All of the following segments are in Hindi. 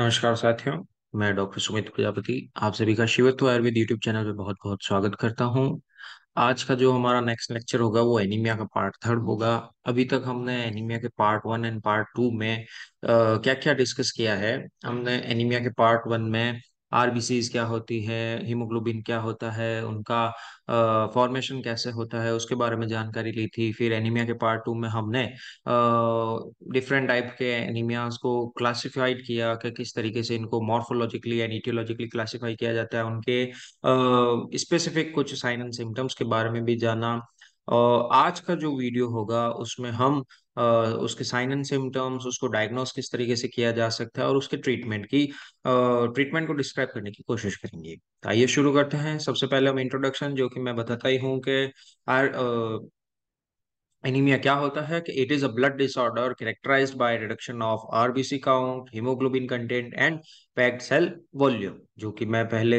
नमस्कार साथियों मैं डॉक्टर सुमित प्रजापति आप सभी का शिवत्व आयुर्वेद यूट्यूब चैनल पर बहुत बहुत स्वागत करता हूं आज का जो हमारा नेक्स्ट लेक्चर होगा वो एनीमिया का पार्ट थर्ड होगा अभी तक हमने एनीमिया के part one and part two में आ, क्या क्या डिस्कस किया है हमने एनीमिया के पार्ट वन में आरबीसीज क्या होती है हीमोग्लोबिन क्या होता है उनका फॉर्मेशन कैसे होता है उसके बारे में जानकारी ली थी फिर एनीमिया के पार्ट टू में हमने डिफरेंट टाइप के एनीमियाज को क्लासिफाइड किया कि किस तरीके से इनको मॉर्फोलॉजिकली एंड इटियोलॉजिकली क्लासिफाई किया जाता है उनके स्पेसिफिक कुछ साइन एंड सिम्टम्स के बारे में भी जाना और आज का जो वीडियो होगा उसमें हम उसके साइन एंड सिम्टम्स उसको डायग्नोस किस तरीके से किया जा सकता है और उसके ट्रीटमेंट की ट्रीटमेंट को डिस्क्राइब करने की कोशिश करेंगे आइए शुरू करते हैं सबसे पहले हम इंट्रोडक्शन जो कि मैं बताता ही हूँ कि आर एनीमिया क्या होता है कि it is a blood disorder characterised by reduction of RBC count haemoglobin content and packed cell volume जो कि मैं पहले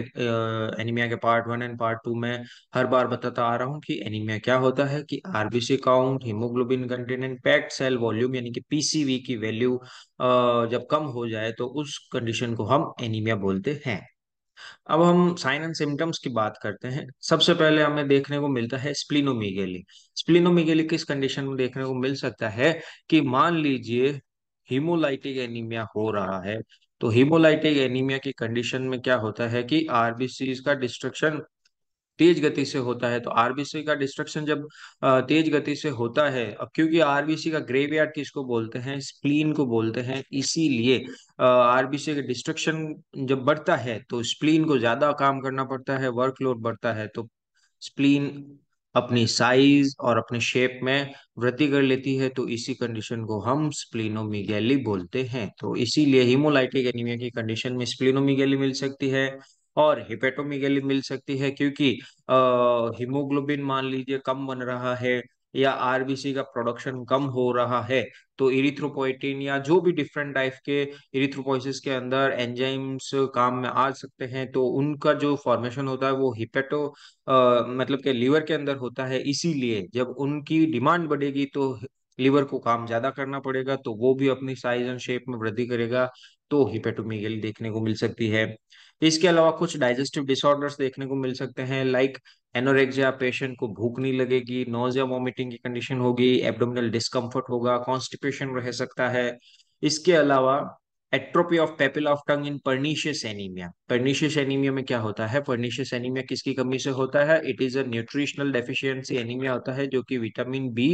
एनीमिया के part one and part two में हर बार बताता आ रहा हूँ कि एनीमिया क्या होता है कि RBC count haemoglobin content and packed cell volume यानी कि पीसीवी की वैल्यू जब कम हो जाए तो उस कंडीशन को हम एनीमिया बोलते हैं अब हम साइन एंड सिम्टम्स की बात करते हैं सबसे पहले हमें देखने को मिलता है स्प्लिनोमिगेली स्प्लिनोमिगेली किस कंडीशन में देखने को मिल सकता है कि मान लीजिए हीमोलाइटिक एनीमिया हो रहा है तो हीमोलाइटिक एनीमिया की कंडीशन में क्या होता है कि आरबीसी का डिस्ट्रक्शन तेज गति से होता है तो आरबीसी का डिस्ट्रक्शन जब तेज गति से होता है अब क्योंकि आरबीसी का ग्रेवयार्ड किसको बोलते हैं स्प्लीन को बोलते हैं इसीलिए आरबीसी का डिस्ट्रक्शन जब बढ़ता है तो स्प्लीन को ज्यादा काम करना पड़ता है वर्कलोड बढ़ता है तो स्प्लीन अपनी साइज और अपने शेप में वृद्धि कर लेती है तो इसी कंडीशन को हम स्प्लीनोमिगैली बोलते हैं तो इसीलिए हिमोलाइटिक एनीमिया की कंडीशन में स्प्लीनोमिगैली मिल सकती है और हिपेटोमिगेली मिल सकती है क्योंकि हीमोग्लोबिन मान लीजिए कम बन रहा है या आरबीसी का प्रोडक्शन कम हो रहा है तो इरिथ्रोपोइटिन या जो भी डिफरेंट टाइप के इरिथ्रोपोइसिस के अंदर एंजाइम्स काम में आ सकते हैं तो उनका जो फॉर्मेशन होता है वो हिपेटो आ, मतलब के लीवर के अंदर होता है इसीलिए जब उनकी डिमांड बढ़ेगी तो लीवर को काम ज्यादा करना पड़ेगा तो वो भी अपनी साइज एंड शेप में वृद्धि करेगा तो हिपेटोमिगल देखने को मिल सकती है इसके अलावा कुछ डाइजेस्टिव डिसऑर्डर्स देखने को मिल सकते हैं लाइक एनोरेक्सिया पेशेंट को भूख नहीं लगेगी नोजिया वॉमिटिंग की कंडीशन होगी एबडोमिनल डिस्कम्फर्ट होगा कॉन्स्टिपेशन रह सकता है इसके अलावा atrophy of papilla of tongue in pernicious anaemia pernicious anaemia में क्या होता है पर्नीशियस एनीमिया किसकी कमी से होता है it is a nutritional deficiency anaemia होता है जो कि विटामिन बी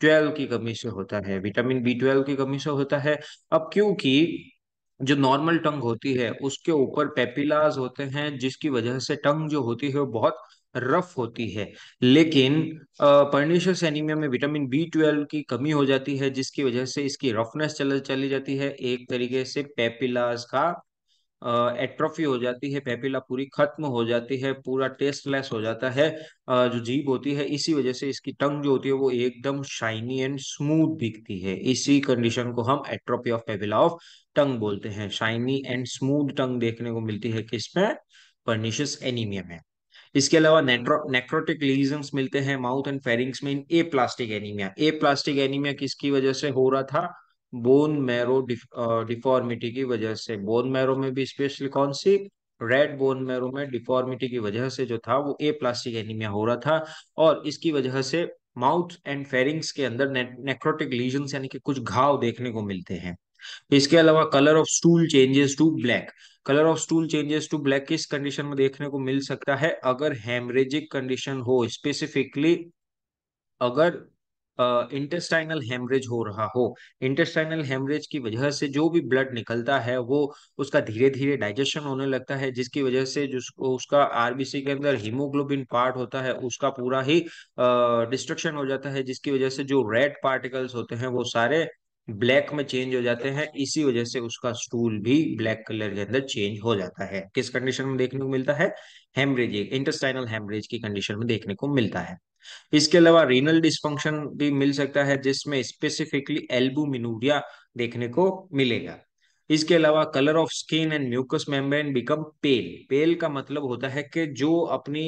ट्वेल्व की कमी से होता है विटामिन बी ट्वेल्व की कमी से होता है अब क्योंकि जो नॉर्मल टंग होती है उसके ऊपर पेपिलाज होते हैं जिसकी वजह से टंग जो होती है वो बहुत रफ होती है लेकिन पर्निशियस एनीमिया में विटामिन बी ट्वेल्व की कमी हो जाती है जिसकी वजह से इसकी रफनेस चल चली जाती है एक तरीके से पेपिलास का एट्रोफी हो जाती है पेपिला पूरी खत्म हो जाती है पूरा टेस्टलेस हो जाता है जो जीभ होती है इसी वजह से इसकी टंग जो होती है वो एकदम शाइनी एंड स्मूथ दिखती है इसी कंडीशन को हम atrophy of papilla of tongue बोलते हैं शाइनी एंड स्मूथ टंग देखने को मिलती है किसमें पर्निशियस एनीमिया में इसके अलावा नेक्रोटिक लीजन मिलते हैं माउथ एंड फेरिंग्स में in aplastic anaemia aplastic anaemia किसकी वजह से हो रहा था बोन मैरो डिफॉर्मिटी की वजह से बोन मैरो में भी स्पेशली कौन सी रेड बोन मैरो में डिफॉर्मिटी की वजह से जो था वो ए प्लास्टिक एनीमिया हो रहा था और इसकी वजह से माउथ एंड फेरिंग्स के अंदर ने, नेक्रोटिक लीजन यानी कि कुछ घाव देखने को मिलते हैं तो इसके अलावा colour of stool changes to black colour of stool changes to black किस कंडीशन में देखने को मिल सकता है अगर हेमरेजिक कंडीशन हो स्पेसिफिकली अगर इंटेस्टाइनल हेमरेज हो रहा हो इंटेस्टाइनल हेमरेज की वजह से जो भी ब्लड निकलता है वो उसका धीरे धीरे डाइजेशन होने लगता है जिसकी वजह से जो उसका आरबीसी के अंदर हीमोग्लोबिन पार्ट होता है उसका पूरा ही डिस्ट्रक्शन हो जाता है जिसकी वजह से जो रेड पार्टिकल्स होते हैं वो सारे ब्लैक में चेंज हो जाते हैं इसी वजह से उसका स्टूल भी ब्लैक कलर के अंदर चेंज हो जाता है किस कंडीशन में देखने को मिलता है हेमरेज इंटेस्टाइनल हेमरेज की कंडीशन में देखने को मिलता है इसके अलावा रीनल डिस्फंक्शन भी मिल सकता है जिसमें स्पेसिफिकली एल्बुमिनूरिया देखने को मिलेगा इसके अलावा colour of skin and mucous membrane become pale pale का मतलब होता है कि जो अपनी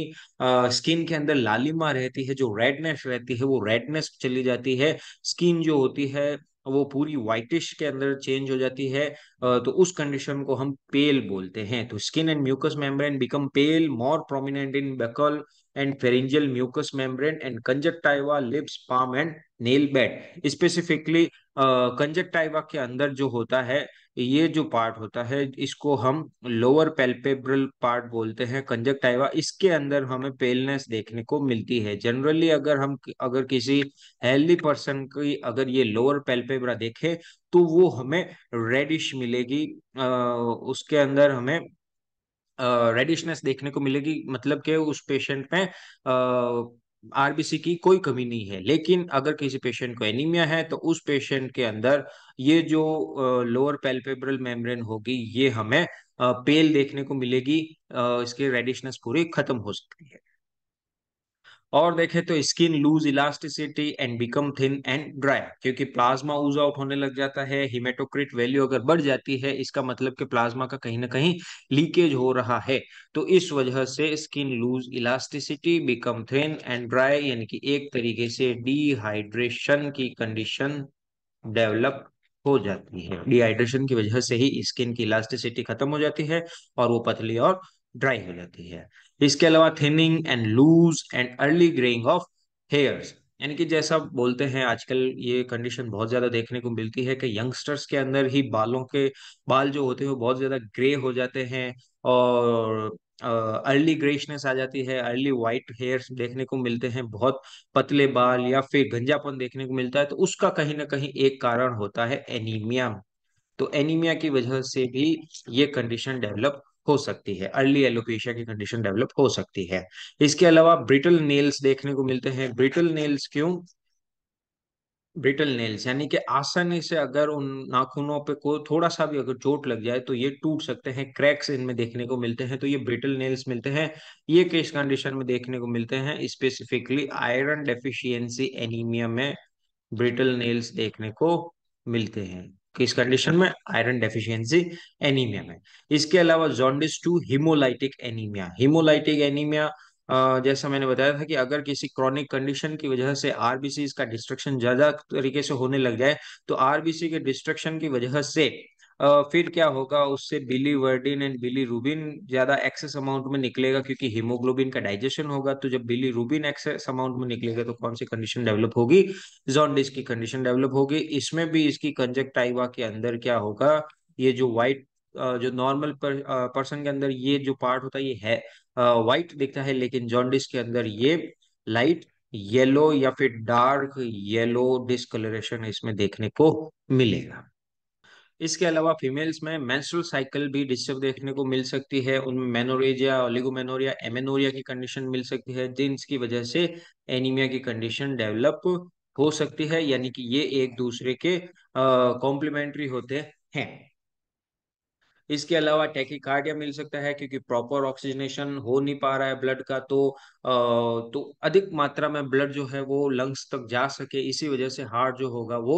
स्किन के अंदर लालिमा रहती है जो रेडनेस रहती है वो रेडनेस चली जाती है स्किन जो होती है वो पूरी व्हाइटिश के अंदर चेंज हो जाती है तो उस कंडीशन को हम पेल बोलते हैं तो skin and mucous membrane become pale more prominent in buccal and pharyngeal mucous membrane and conjunctiva lips palm and nail bed specifically conjunctiva के अंदर जो होता है ये जो पार्ट होता है इसको हम लोअर पेल्पेब्रल पार्ट बोलते हैं कंजक्टाइवा इसके अंदर हमें पेलनेस देखने को मिलती है जनरली अगर हम अगर किसी हेल्दी पर्सन की अगर ये लोअर पेल्पेब्रा देखे तो वो हमें रेडिश मिलेगी आ, uh, उसके अंदर हमें रेडिशनेस uh, देखने को मिलेगी मतलब के उस पेशेंट में आरबीसी uh, की कोई कमी नहीं है लेकिन अगर किसी पेशेंट को एनीमिया है तो उस पेशेंट के अंदर ये जो लोअर पेल्पेब्रल मेम्ब्रेन होगी ये हमें पेल देखने को मिलेगी इसकी रेडिशनेस पूरी खत्म हो सकती है और देखें तो skin loose elasticity and become thin and dry क्योंकि प्लाज्मा ऊज आउट होने लग जाता है हिमेटोक्रिट वैल्यू अगर बढ़ जाती है इसका मतलब कि प्लाज्मा का कहीं ना कहीं लीकेज हो रहा है तो इस वजह से skin loose elasticity become thin and dry यानी कि एक तरीके से डिहाइड्रेशन की कंडीशन डेवलप हो जाती है डिहाइड्रेशन की वजह से ही स्किन की इलास्टिसिटी खत्म हो जाती है और वो पतली और ड्राई हो जाती है इसके अलावा thinning and loose and early greying of hairs यानी कि जैसा बोलते हैं आजकल ये कंडीशन बहुत ज्यादा देखने को मिलती है कि यंगस्टर्स के अंदर ही बालों के बाल जो होते हैं वो बहुत ज्यादा ग्रे हो जाते हैं और अर्ली ग्रेशनेस आ जाती है अर्ली वाइट हेयर्स देखने को मिलते हैं बहुत पतले बाल या फिर गंजापन देखने को मिलता है तो उसका कहीं ना कहीं एक कारण होता है एनीमिया तो एनीमिया की वजह से भी ये कंडीशन डेवलप हो सकती है अर्ली एलोपेशिया की कंडीशन डेवलप हो सकती है इसके अलावा ब्रिटल नेल्स देखने को मिलते हैं ब्रिटल नेल्स क्यों ब्रिटल नेल्स यानी कि आसानी से अगर उन नाखूनों पे को थोड़ा सा भी अगर चोट लग जाए तो ये टूट सकते हैं क्रैक्स इनमें देखने को मिलते हैं तो ये ब्रिटल नेल्स मिलते हैं ये किस कंडीशन में देखने को मिलते हैं स्पेसिफिकली आयरन डेफिशिएंसी एनीमिया में ब्रिटल नेल्स देखने को मिलते हैं किस कंडीशन में आयरन डेफिशिएंसी एनीमिया में इसके अलावा jaundice to haemolytic anaemia haemolytic anaemia जैसा मैंने बताया था कि अगर किसी क्रॉनिक कंडीशन की वजह से आरबीसी का डिस्ट्रक्शन ज्यादा तरीके से होने लग जाए तो आरबीसी के डिस्ट्रक्शन की वजह से फिर क्या होगा उससे biliverdin and bilirubin ज्यादा एक्सेस अमाउंट में निकलेगा क्योंकि हीमोग्लोबिन का डाइजेशन होगा तो जब बिली रूबिन एक्सेस अमाउंट में निकलेगा तो कौन सी कंडीशन डेवलप होगी जॉन्डिस की कंडीशन डेवलप होगी इसमें भी इसकी कंजक्टाइवा के अंदर क्या होगा ये जो व्हाइट जो नॉर्मल पर्सन के अंदर ये जो पार्ट होता है ये है व्हाइट दिखता है लेकिन जॉन्डिस के अंदर ये लाइट येलो या फिर डार्क येलो डिसकलरेशन इसमें देखने को मिलेगा इसके अलावा फीमेल्स में मेंस्ट्रुअल साइकिल भी डिस्टर्ब देखने को मिल सकती है उनमें मेनोरेजिया ओलिगोमेनोरिया एमेनोरिया की कंडीशन मिल सकती है जिनकी वजह से एनीमिया की कंडीशन डेवलप हो सकती है यानी कि ये एक दूसरे के कॉम्प्लीमेंट्री होते हैं इसके अलावा कार्डिया मिल सकता है क्योंकि प्रॉपर ऑक्सीजनेशन हो नहीं पा रहा है ब्लड का तो तो अधिक मात्रा में ब्लड जो है वो लंग्स तक जा सके इसी वजह से हार्ट जो होगा वो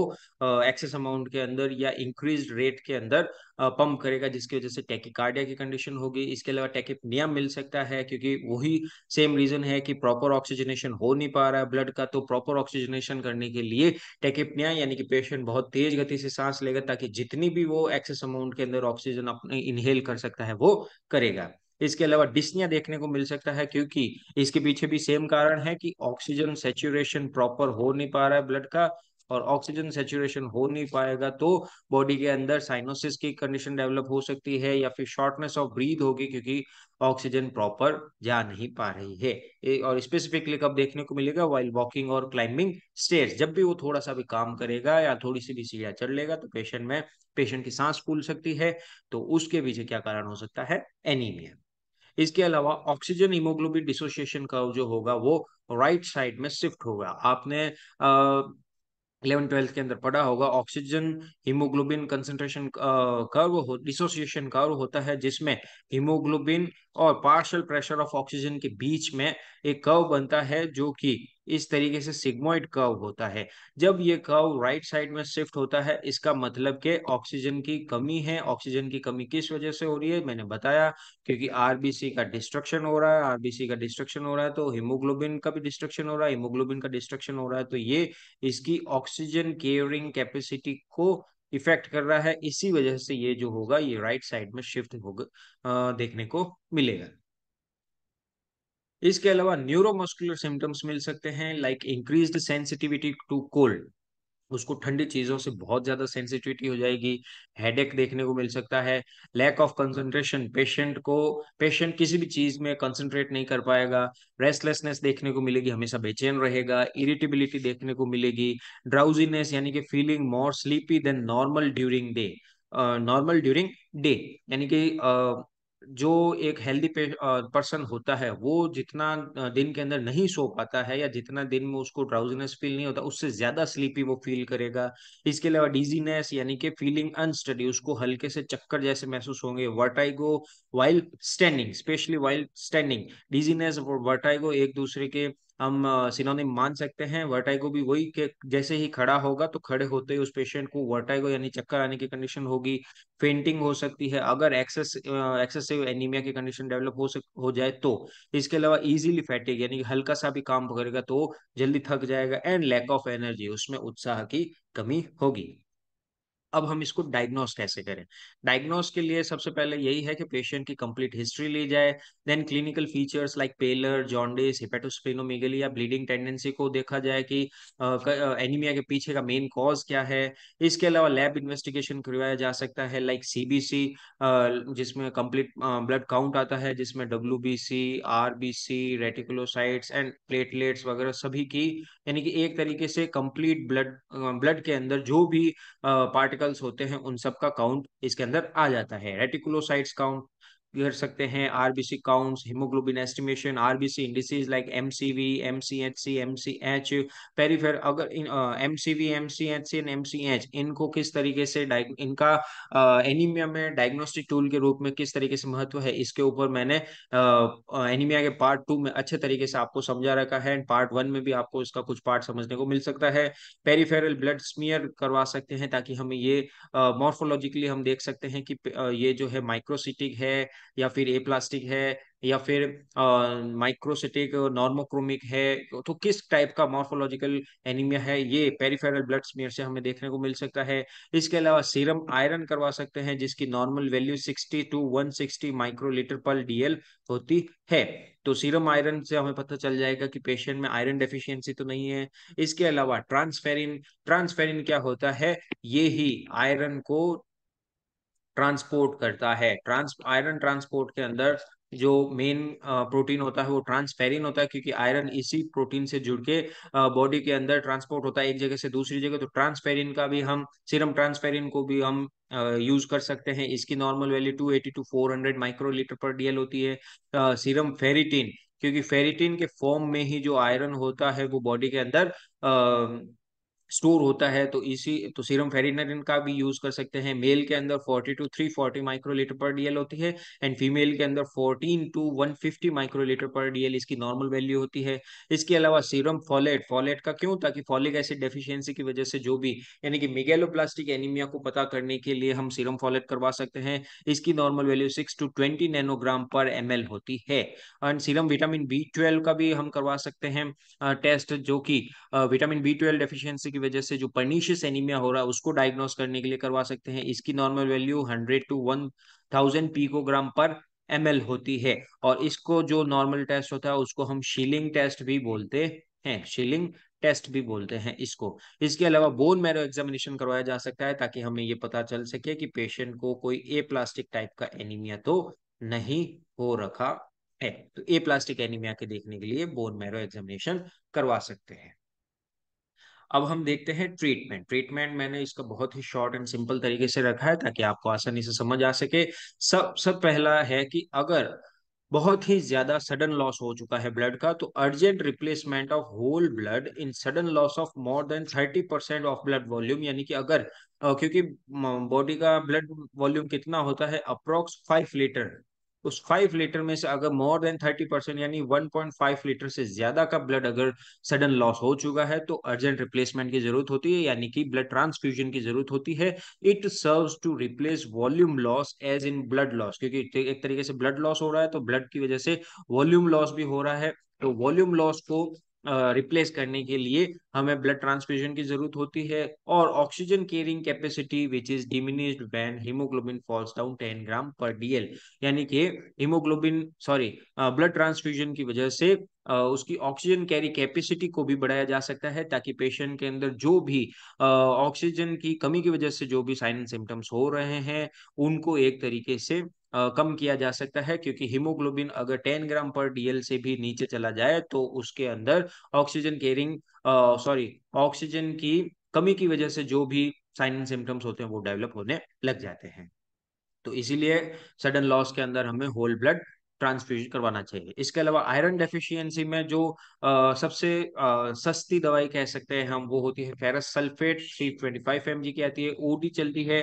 एक्सेस अमाउंट के अंदर या इंक्रीज रेट के अंदर पंप करेगा जिसकी वजह से टेकिकार्डिया की कंडीशन होगी इसके अलावा टेकिपनिया मिल सकता है क्योंकि वही सेम रीजन है कि प्रॉपर ऑक्सीजनेशन हो नहीं पा रहा है ब्लड का तो प्रॉपर ऑक्सीजनेशन करने के लिए टेकिपनिया यानी कि पेशेंट बहुत तेज गति से सांस लेगा ताकि जितनी भी वो एक्सेस अमाउंट के अंदर ऑक्सीजन अपने इनहेल कर सकता है वो करेगा इसके अलावा डिस्निया देखने को मिल सकता है क्योंकि इसके पीछे भी सेम कारण है कि ऑक्सीजन सेचुरेशन प्रॉपर हो नहीं पा रहा है ब्लड का और ऑक्सीजन सेचुरेशन हो नहीं पाएगा तो बॉडी के अंदर साइनोसिस की कंडीशन डेवलप हो सकती है या फिर शॉर्टनेस ऑफ ब्रीथ होगी क्योंकि ऑक्सीजन प्रॉपर जा नहीं पा रही है और स्पेसिफिकली कब देखने को मिलेगा वाइल वॉकिंग और क्लाइंबिंग स्टेज जब भी वो थोड़ा सा भी काम करेगा या थोड़ी सी भी सीढ़िया चढ़ लेगा तो पेशेंट में पेशेंट की सांस फूल सकती है तो उसके पीछे क्या कारण हो सकता है एनीमिया इसके अलावा ऑक्सीजन हीमोग्लोबिन डिसोसिएशन का जो होगा वो राइट साइड में शिफ्ट होगा आपने इलेवन ट्वेल्थ के अंदर पढ़ा होगा ऑक्सीजन हीमोग्लोबिन कंसेंट्रेशन कर्व हो डिसोसिएशन कर्व होता है जिसमें हीमोग्लोबिन और पार्शियल प्रेशर ऑफ ऑक्सीजन के बीच में एक कर्व बनता है जो कि इस तरीके से सिग्मोइड कर्व होता है जब ये कर्व राइट साइड में शिफ्ट होता है इसका मतलब के ऑक्सीजन की कमी है ऑक्सीजन की कमी किस वजह से हो रही है मैंने बताया क्योंकि आरबीसी का डिस्ट्रक्शन हो रहा है आरबीसी का डिस्ट्रक्शन हो रहा है तो हीमोग्लोबिन का भी डिस्ट्रक्शन हो रहा है हिमोग्लोबिन का डिस्ट्रक्शन हो रहा है तो ये इसकी ऑक्सीजन केयरिंग कैपेसिटी को इफेक्ट कर रहा है इसी वजह से ये जो होगा ये राइट साइड में शिफ्ट होगा देखने को मिलेगा इसके अलावा न्यूरोमस्कुलर सिम्टम्स मिल सकते हैं like increased sensitivity to cold उसको ठंडी चीजों से बहुत ज्यादा सेंसिटिविटी हो जाएगी हेडेक देखने को मिल सकता है लैक ऑफ कंसंट्रेशन पेशेंट को पेशेंट किसी भी चीज में कंसंट्रेट नहीं कर पाएगा रेस्टलेसनेस देखने को मिलेगी हमेशा बेचैन रहेगा इरिटेबिलिटी देखने को मिलेगी ड्राउजीनेस यानी कि feeling more sleepy than normal during day normal during day यानी कि uh, जो एक हेल्दी पर्सन होता है वो जितना दिन के अंदर नहीं सो पाता है या जितना दिन में उसको ड्राउजीनेस फील नहीं होता उससे ज्यादा स्लीपी वो फील करेगा इसके अलावा डिजीनेस यानी कि फीलिंग अनस्टडी उसको हल्के से चक्कर जैसे महसूस होंगे vertigo while standing specially while standing dizziness और वर्टाइगो एक दूसरे के हम सिनोनिम मान सकते हैं वर्टाइगो भी वही के जैसे ही खड़ा होगा तो खड़े होते ही उस पेशेंट को वर्टाइगो यानी चक्कर आने की कंडीशन होगी फेंटिंग हो सकती है अगर एक्सेस एक्सेसिव एनीमिया की कंडीशन डेवलप हो सक हो जाए तो इसके अलावा इजीली फैटिक यानी हल्का सा भी काम करेगा तो जल्दी थक जाएगा एंड लैक ऑफ एनर्जी उसमें उत्साह की कमी होगी अब हम इसको डायग्नोस कैसे करें डायग्नोस के लिए सबसे पहले यही है कि पेशेंट की कंप्लीट हिस्ट्री ली जाए then clinical features like pallor jaundice hepatosplenomegaly या ब्लीडिंग टेंडेंसी को देखा जाए कि एनीमिया के पीछे का मेन कॉज क्या है इसके अलावा लैब इन्वेस्टिगेशन करवाया जा सकता है लाइक सीबीसी जिसमें कंप्लीट ब्लड काउंट आता है जिसमें W B C R B C reticulocytes and platelets वगैरह सभी की यानी कि एक तरीके से कंप्लीट ब्लड ब्लड के अंदर जो भी पार्टिकल रेटिकल्स होते हैं उन सब का काउंट इसके अंदर आ जाता है रेटिकुलोसाइट्स काउंट कर सकते हैं RBC counts haemoglobin estimation RBC indices like MCV MCHC MCH peripheral अगर इन एमसीवी एमसीएचसी एंड एमसीएच इनको किस तरीके से इनका एनीमिया में डायग्नोस्टिक टूल के रूप में किस तरीके से महत्व है इसके ऊपर मैंने आ, एनीमिया के पार्ट टू में अच्छे तरीके से आपको समझा रखा है एंड पार्ट वन में भी आपको इसका कुछ पार्ट समझने को मिल सकता है पेरीफेरल ब्लड स्मियर करवा सकते हैं ताकि हमें ये मॉर्फोलॉजिकली हम देख सकते हैं कि ये जो है माइक्रोसिटिक है या फिर ए प्लास्टिक है या फिर माइक्रोसिटिक नॉर्मोक्रोमिक है तो किस टाइप का मॉर्फोलॉजिकल एनीमिया है ये पेरिफेरल ब्लड स्मियर से हमें देखने को मिल सकता है इसके अलावा सीरम आयरन करवा सकते हैं जिसकी normal value 60 to 160 microlitre per DL होती है तो सीरम आयरन से हमें पता चल जाएगा कि पेशेंट में आयरन डेफिशियंसी तो नहीं है इसके अलावा ट्रांसफेरिन ट्रांसफेरिन क्या होता है ये ही आयरन को ट्रांसपोर्ट करता है ट्रांस आयरन ट्रांसपोर्ट के अंदर जो मेन प्रोटीन होता है वो ट्रांसफेरिन होता है क्योंकि आयरन इसी प्रोटीन से जुड़ के बॉडी के अंदर ट्रांसपोर्ट होता है एक जगह से दूसरी जगह तो ट्रांसफेरिन का भी हम सीरम ट्रांसफेरिन को भी हम यूज कर सकते हैं इसकी normal value two eighty to four 400 microlitre per DL होती है सीरम फेरिटिन क्योंकि फेरिटिन के फॉर्म में ही जो आयरन होता है वो बॉडी के अंदर स्टोर होता है तो इसी तो सीरम फेरिनरिन का भी यूज कर सकते हैं मेल के अंदर 40 टू 340 माइक्रोलीटर पर डीएल होती है एंड फीमेल के अंदर 14 टू 150 माइक्रोलीटर पर डीएल इसकी नॉर्मल वैल्यू होती है इसके अलावा सीरम फॉलेट फॉलेट का क्यों ताकि फॉलिक एसिड डेफिशियंसी की वजह से जो भी यानी कि मिगेलोप्लास्टिक एनीमिया को पता करने के लिए हम सीरम फॉलेट करवा सकते हैं इसकी normal value six to twenty nanogram per M होती है एंड सीरम विटामिन बी का भी हम करवा सकते हैं टेस्ट जो कि विटामिन बी ट्वेल्व डेफिशिएंसी की वजह से जो पर्नीशियस एनीमिया हो रहा है उसको डायग्नोस करने के लिए करवा सकते हैं इसकी normal value hundred to one thousand picogram per M होती है और इसको जो नॉर्मल टेस्ट होता है उसको हम शीलिंग टेस्ट भी बोलते हैं शीलिंग टेस्ट भी बोलते हैं इसको इसके अलावा बोन मैरो एग्जामिनेशन करवाया जा सकता है ताकि हमें ये पता चल सके कि पेशेंट को कोई ए प्लास्टिक टाइप का एनीमिया तो नहीं हो रखा है तो ए प्लास्टिक एनीमिया के देखने के लिए बोन मैरो एग्जामिनेशन करवा सकते हैं अब हम देखते हैं ट्रीटमेंट ट्रीटमेंट मैंने इसका बहुत ही शॉर्ट एंड सिंपल तरीके से रखा है ताकि आपको आसानी से समझ आ सके सब सब पहला है कि अगर बहुत ही ज्यादा सडन लॉस हो चुका है ब्लड का तो urgent replacement of whole blood in sudden loss of more than thirty percent of blood volume यानी कि अगर क्योंकि बॉडी का ब्लड वॉल्यूम कितना होता है अप्रोक्स फाइव लीटर उस फाइव लीटर में से अगर मोर देन थर्टी परसेंट यानी वन पॉइंट फाइव लीटर से ज्यादा का ब्लड अगर सडन लॉस हो चुका है तो अर्जेंट रिप्लेसमेंट की जरूरत होती है यानी कि ब्लड ट्रांसफ्यूजन की जरूरत होती है it serve to replace volume loss as in blood loss क्योंकि एक तरीके से ब्लड लॉस हो रहा है तो ब्लड की वजह से वॉल्यूम लॉस भी हो रहा है तो वॉल्यूम लॉस को रिप्लेस करने के लिए हमें ब्लड ट्रांसफ्यूजन की जरूरत होती है और oxygen carrying capacity which is diminished when haemoglobin falls down ten gram per DL यानी कि हीमोग्लोबिन सॉरी ब्लड ट्रांसफ्यूजन की वजह से उसकी ऑक्सीजन कैरी कैपेसिटी को भी बढ़ाया जा सकता है ताकि पेशेंट के अंदर जो भी ऑक्सीजन की कमी की वजह से जो भी साइन सिम्टम्स हो रहे हैं उनको एक तरीके से कम किया जा सकता है क्योंकि हीमोग्लोबिन अगर 10 ग्राम पर डीएल से भी नीचे चला जाए तो उसके अंदर ऑक्सीजन केरिंग सॉरी ऑक्सीजन की कमी की वजह से जो भी साइन एंड सिम्टम्स होते हैं वो डेवलप होने लग जाते हैं तो इसीलिए सडन लॉस के अंदर हमें होल ब्लड ट्रांसफ्यूजन करवाना चाहिए इसके अलावा आयरन डेफिशिएंसी में जो आ, सबसे आ, सस्ती दवाई कह सकते हैं हम वो होती है ferrous sulphate three twenty five M की आती है ओडी चलती है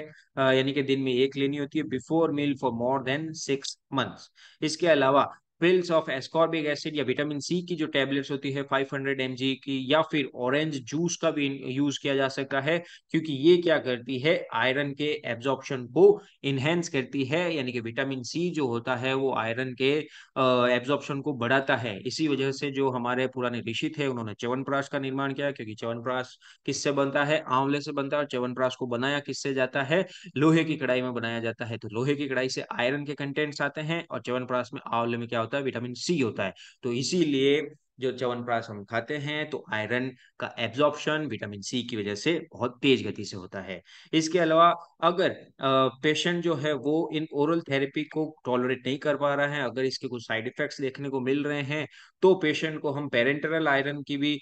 यानी कि दिन में एक लेनी होती है before meal for more than six months इसके अलावा पिल्स ऑफ एस्कॉर्बिक एसिड या विटामिन सी की जो टेबलेट्स होती है 500 हंड्रेड की या फिर ऑरेंज जूस का भी यूज किया जा सकता है क्योंकि ये क्या करती है आयरन के एब्जॉर्प्शन को इनहेंस करती है यानी कि विटामिन सी जो होता है वो आयरन के एब्जॉर्प्शन को बढ़ाता है इसी वजह से जो हमारे पुराने ऋषि थे उन्होंने च्यवनप्राश का निर्माण किया क्योंकि च्यवनप्राश किससे बनता है आंवले से बनता है और च्यवनप्राश को बनाया किससे जाता है लोहे की कड़ाई में बनाया जाता है तो लोहे की कड़ाई से आयरन के कंटेंट्स आते हैं और च्यवनप्राश में आंवले में क्या होता है विटामिन सी होता है तो इसीलिए जो च्यवनप्राश हम खाते हैं तो आयरन का एब्जॉर्प्शन विटामिन सी की वजह से बहुत तेज गति से होता है इसके अलावा अगर पेशेंट जो है वो इन ओरल थेरेपी को टॉलरेट नहीं कर पा रहा है अगर इसके कुछ साइड इफेक्ट्स देखने को मिल रहे हैं तो पेशेंट को हम पेरेंटरल आयरन की भी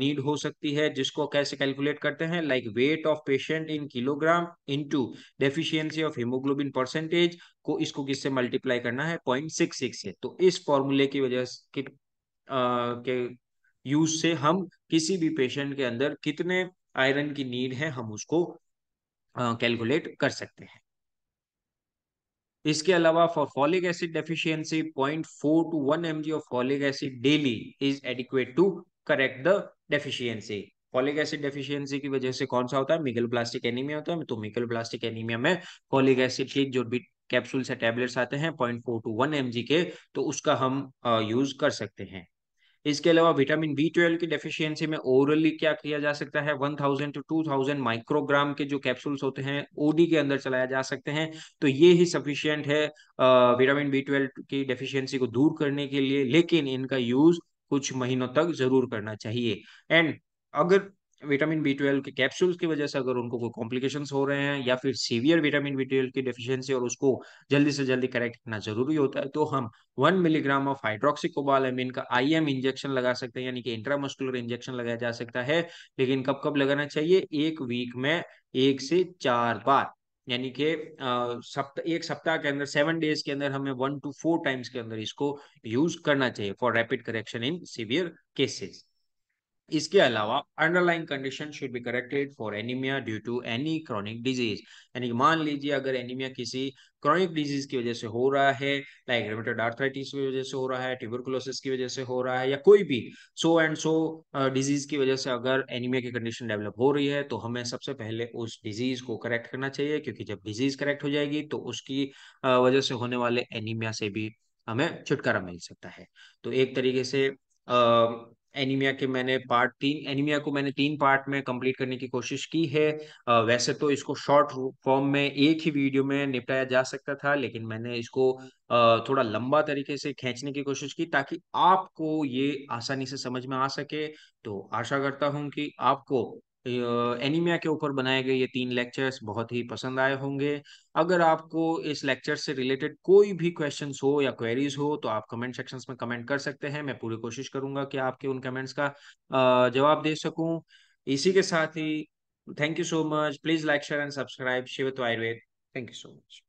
नीड हो सकती है जिसको कैसे कैलकुलेट करते हैं like weight of patient in kilogram into deficiency of haemoglobin percentage को इसको किससे मल्टीप्लाई करना है पॉइंट सिक्स सिक्स से तो इस फॉर्मूले की वजह से के यूज से हम किसी भी पेशेंट के अंदर कितने आयरन की नीड है हम उसको कैलकुलेट कर सकते हैं इसके अलावा for folic acid deficiency 0.4 to 1 mg of folic acid daily is adequate to correct the deficiency folic acid deficiency की वजह से कौन सा होता है मिगल प्लास्टिक एनीमिया होता है तो मिगल प्लास्टिक एनीमिया में फॉलिक एसिड के जो भी कैप्सूल से टैबलेट्स आते हैं फोर टू एम जी के तो उसका हम यूज कर सकते हैं इसके अलावा विटामिन बी ट्वेल्व की डेफिशिएंसी में ओरली क्या किया जा सकता है 1000 thousand to two thousand microgram के जो कैप्सूल्स होते हैं ओडी के अंदर चलाया जा सकते हैं तो ये ही सफिशियंट है विटामिन बी ट्वेल्व की डेफिशिएंसी को दूर करने के लिए लेकिन इनका यूज कुछ महीनों तक जरूर करना चाहिए एंड अगर विटामिन बी ट्वेल्व के कैप्सूल्स की वजह से अगर उनको कोई कॉम्प्लिकेशंस हो रहे हैं या फिर सीवियर विटामिन बी ट्वेल्व की डेफिशिएंसी और उसको जल्दी से जल्दी करेक्ट करना जरूरी होता है तो हम वन मिलीग्राम ऑफ हाइड्रोक्सिकोबालमिन का आई एम इंजेक्शन लगा सकते हैं यानी कि इंट्रामस्कुलर इंजेक्शन लगाया जा सकता है लेकिन कब कब लगाना चाहिए एक वीक में एक से चार बार यानी कि सप्ताह एक सप्ताह के अंदर सेवन डेज के अंदर हमें वन टू फोर टाइम्स के अंदर इसको यूज करना चाहिए for rapid correction in severe cases इसके अलावा underline condition should be corrected for anaemia due to any chronic disease यानी कि मान लीजिए अगर एनीमिया किसी क्रॉनिक डिजीज की वजह से हो रहा है लाइक रिमेटेड आर्थराइटिस की वजह से हो रहा है ट्यूबरकुलोसिस की वजह से हो रहा है या कोई भी सो एंड सो डिजीज की वजह से अगर एनीमिया की कंडीशन डेवलप हो रही है तो हमें सबसे पहले उस डिजीज को करेक्ट करना चाहिए क्योंकि जब डिजीज करेक्ट हो जाएगी तो उसकी वजह से होने वाले एनीमिया से भी हमें छुटकारा मिल सकता है तो एक तरीके से आ, एनीमिया के मैंने पार्ट तीन एनीमिया को मैंने तीन पार्ट में कंप्लीट करने की कोशिश की है वैसे तो इसको शॉर्ट फॉर्म में एक ही वीडियो में निपटाया जा सकता था लेकिन मैंने इसको थोड़ा लंबा तरीके से खींचने की कोशिश की ताकि आपको ये आसानी से समझ में आ सके तो आशा करता हूं कि आपको एनीमिया के ऊपर बनाए गए ये तीन लेक्चर्स बहुत ही पसंद आए होंगे अगर आपको इस लेक्चर से रिलेटेड कोई भी क्वेश्चन हो या क्वेरीज हो तो आप कमेंट सेक्शन में कमेंट कर सकते हैं मैं पूरी कोशिश करूंगा कि आपके उन कमेंट्स का जवाब दे सकूं इसी के साथ ही thank you so much please like share and subscribe Shiv तो Ayurveda thank you so much